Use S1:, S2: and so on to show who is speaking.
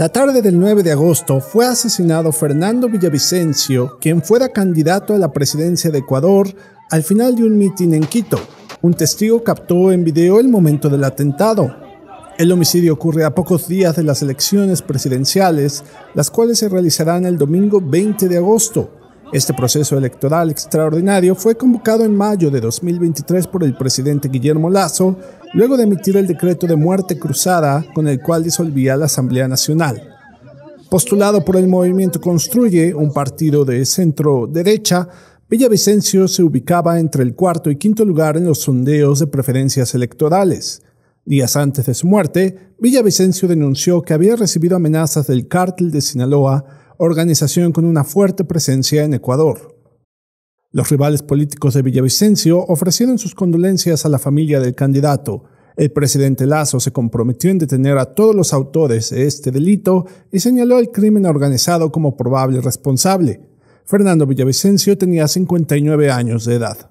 S1: La tarde del 9 de agosto fue asesinado Fernando Villavicencio, quien fuera candidato a la presidencia de Ecuador al final de un mitin en Quito. Un testigo captó en video el momento del atentado. El homicidio ocurre a pocos días de las elecciones presidenciales, las cuales se realizarán el domingo 20 de agosto. Este proceso electoral extraordinario fue convocado en mayo de 2023 por el presidente Guillermo Lazo luego de emitir el decreto de muerte cruzada con el cual disolvía la Asamblea Nacional. Postulado por el movimiento Construye, un partido de centro derecha, Villavicencio se ubicaba entre el cuarto y quinto lugar en los sondeos de preferencias electorales. Días antes de su muerte, Villavicencio denunció que había recibido amenazas del cártel de Sinaloa, organización con una fuerte presencia en Ecuador. Los rivales políticos de Villavicencio ofrecieron sus condolencias a la familia del candidato, el presidente Lazo se comprometió en detener a todos los autores de este delito y señaló al crimen organizado como probable responsable. Fernando Villavicencio tenía 59 años de edad.